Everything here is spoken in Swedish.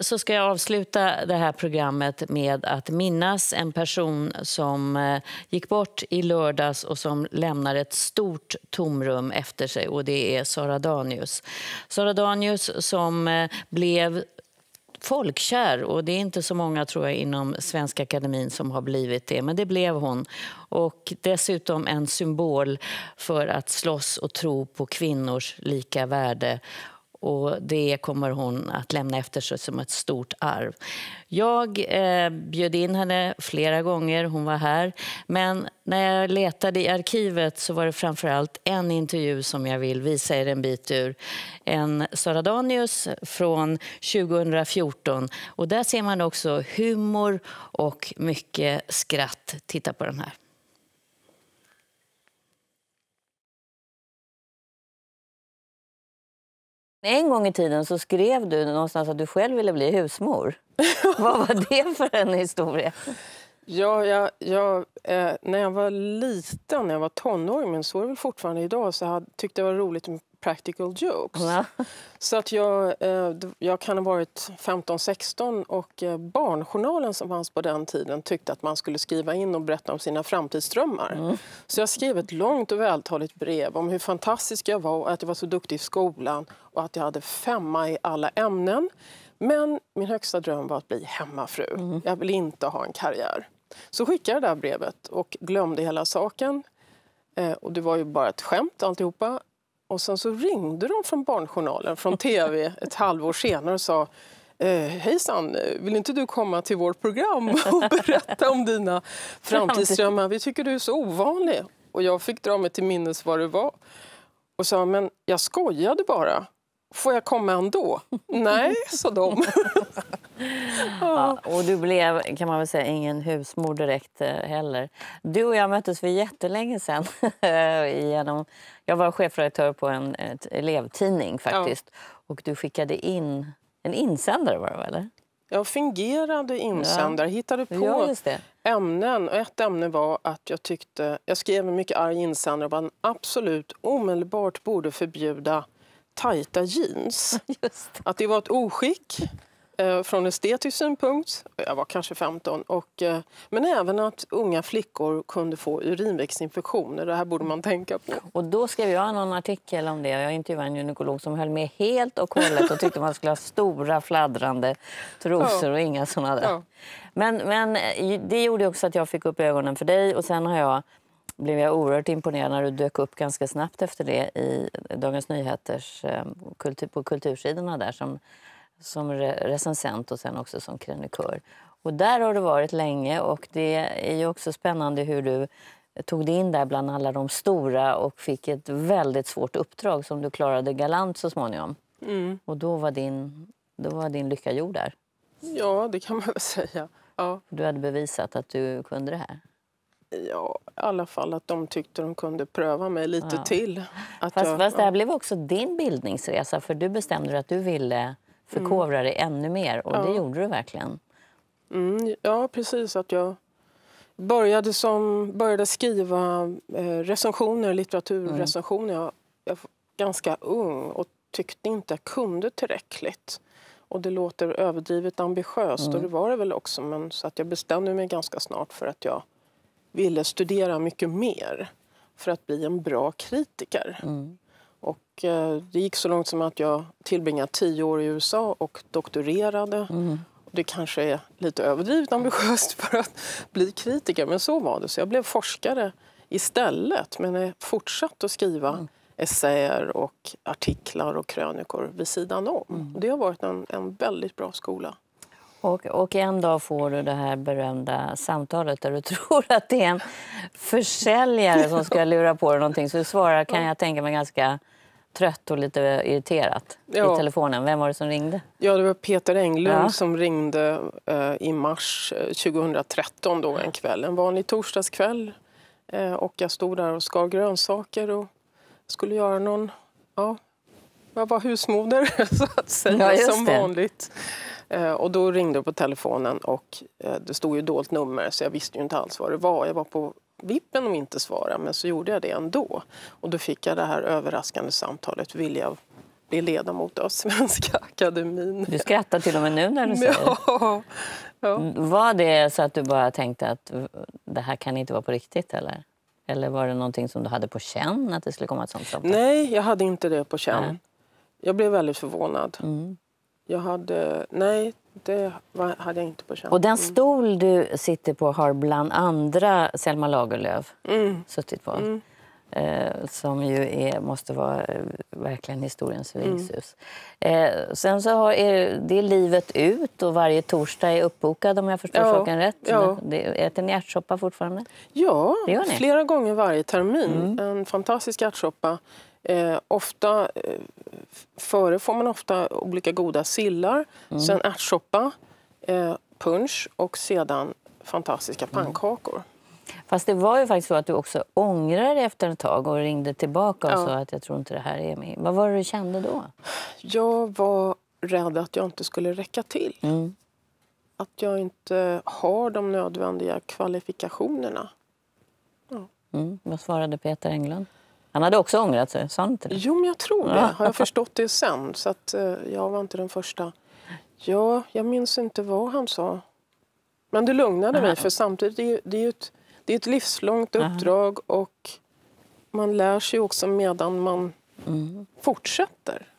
så ska jag avsluta det här programmet med att minnas en person som eh, gick bort i lördags och som lämnar ett stort tomrum efter sig. och Det är Sara Danius. Sara Danius som eh, blev folkkär och det är inte så många tror jag inom Svenska Akademin som har blivit det, men det blev hon. Och dessutom en symbol för att slåss och tro på kvinnors lika värde och Det kommer hon att lämna efter sig som ett stort arv. Jag eh, bjöd in henne flera gånger, hon var här. Men när jag letade i arkivet så var det framför allt en intervju som jag vill visa er en bit ur. En Sara Danius från 2014. Och där ser man också humor och mycket skratt. Titta på den här. En gång i tiden så skrev du någonstans att du själv ville bli husmor. Vad var det för en historia? Ja, jag, jag eh, när jag var liten, när jag var tonåring, men så är det väl fortfarande idag, så hade, tyckte jag det var roligt med practical jokes. Mm. Så att jag, eh, jag kan ha varit 15-16 och eh, Barnjournalen som fanns på den tiden tyckte att man skulle skriva in och berätta om sina framtidsdrömmar. Mm. Så jag skrev ett långt och vältaligt brev om hur fantastisk jag var, och att jag var så duktig i skolan och att jag hade femma i alla ämnen. Men min högsta dröm var att bli hemmafru. Mm. Jag vill inte ha en karriär. Så skickade jag det där brevet och glömde hela saken. Eh, och det var ju bara ett skämt alltihopa. Och sen så ringde de från Barnjournalen, från tv, ett halvår senare och sa Eh, hejsan, vill inte du komma till vårt program och berätta om dina framtidsdrömmar? Vi tycker du är så ovanlig. Och jag fick dra mig till minnes vad det var och sa, men jag skojade bara. Får jag komma ändå? Nej, sa de. Ja, och du blev, kan man väl säga, ingen husmor direkt eh, heller. Du och jag möttes för jättelänge sen. Eh, genom, jag var chefredaktör på en elevtidning faktiskt. Ja. Och du skickade in en insändare var det eller? Jag fingerade insändare, ja. hittade på ja, ämnen. Och ett ämne var att jag tyckte, jag skrev en mycket arg insändare om att man absolut omedelbart borde förbjuda tajta jeans. Det. Att det var ett oskick Eh, från estetisk synpunkt. Jag var kanske 15. Och, eh, men även att unga flickor kunde få urinvägsinfektioner. Det här borde man tänka på. Och då skrev jag någon artikel om det. Jag intervjuade en gynekolog som höll med helt och hållet och tyckte man skulle ha stora fladdrande trosor ja. och inga sådana där. Ja. Men, men eh, det gjorde också att jag fick upp ögonen för dig och sen har jag blev jag oerhört imponerad när du dök upp ganska snabbt efter det i Dagens Nyheters, på kultursidorna där som som recensent och sen också som krönikör. Och där har du varit länge och det är ju också spännande hur du tog dig in där bland alla de stora och fick ett väldigt svårt uppdrag som du klarade galant så småningom. Mm. Och då var, din, då var din lycka gjord där. Ja, det kan man väl säga. Ja. Du hade bevisat att du kunde det här. Ja, i alla fall att de tyckte de kunde pröva mig lite ja. till. Att fast, jag, fast det här ja. blev också din bildningsresa, för du bestämde att du ville förkovra mm. dig ännu mer. Och ja. det gjorde du verkligen. Mm, ja, precis. Att jag började, som, började skriva eh, recensioner, litteraturrecensioner. Mm. Jag, jag, var ganska ung och tyckte inte jag kunde tillräckligt. Och Det låter överdrivet ambitiöst, mm. och det var det väl också. Men så att jag bestämde mig ganska snart för att jag ville studera mycket mer för att bli en bra kritiker. Mm. Och eh, det gick så långt som att jag tillbringade tio år i USA och doktorerade. Mm. Det kanske är lite överdrivet ambitiöst för att bli kritiker, men så var det. Så jag blev forskare istället, men jag fortsatte att skriva mm. essäer och artiklar och krönikor vid sidan om. Mm. Det har varit en, en väldigt bra skola. Och, och, en dag får du det här berömda samtalet där du tror att det är en försäljare som ska lura på dig någonting. Så du svarar, kan jag tänka mig, ganska trött och lite irriterat ja. i telefonen. Vem var det som ringde? Ja, det var Peter Englund ja. som ringde eh, i mars 2013 eh, då en kväll. En vanlig torsdagskväll. Eh, och jag stod där och skar grönsaker och skulle göra någon... Ja, jag var husmoder så att säga, ja, som det. vanligt. Eh, och då ringde jag på telefonen och eh, det stod ju dolt nummer så jag visste ju inte alls vad det var. Jag var på vippen om inte svara men så gjorde jag det ändå. Och då fick jag det här överraskande samtalet. Vill jag bli ledamot av Svenska Akademin. Du skrattar till och med nu när du säger ja. ja. Mm, var det så att du bara tänkte att det här kan inte vara på riktigt eller? Eller var det någonting som du hade på känn att det skulle komma ett sånt Nej, jag hade inte det på känn. Nej. Jag blev väldigt förvånad. Mm. Jag hade... Nej, det hade jag inte på känn. Och den mm. stol du sitter på har bland andra Selma Lagerlöf mm. suttit på. Mm. Eh, som ju är, måste vara eh, verkligen historiens vingshus. Mm. Eh, sen så har er, det är livet ut och varje torsdag är uppbokad om jag förstår ja, saken rätt. Ja. Det, äter ni ärtsoppa fortfarande? Ja, flera gånger varje termin. Mm. En fantastisk ärtsoppa. Eh, ofta eh, före får man ofta olika goda sillar, mm. sen ärtsoppa, eh, punsch och sedan fantastiska mm. pannkakor. Mm. Fast det var ju faktiskt så att du också ångrade efter ett tag och ringde tillbaka och ja. sa att jag tror inte det här är mig. Vad var det du kände då? Jag var rädd att jag inte skulle räcka till. Mm. Att jag inte har de nödvändiga kvalifikationerna. Ja. Mm. Vad svarade Peter Englund? Han hade också ångrat sig, sa han inte det? Jo, men jag tror det. Har jag förstått det sen. Så att, eh, jag var inte den första. Ja, jag minns inte vad han sa. Men det lugnade mig, för samtidigt är det är ett, det är ett livslångt uppdrag och man lär sig också medan man mm. fortsätter.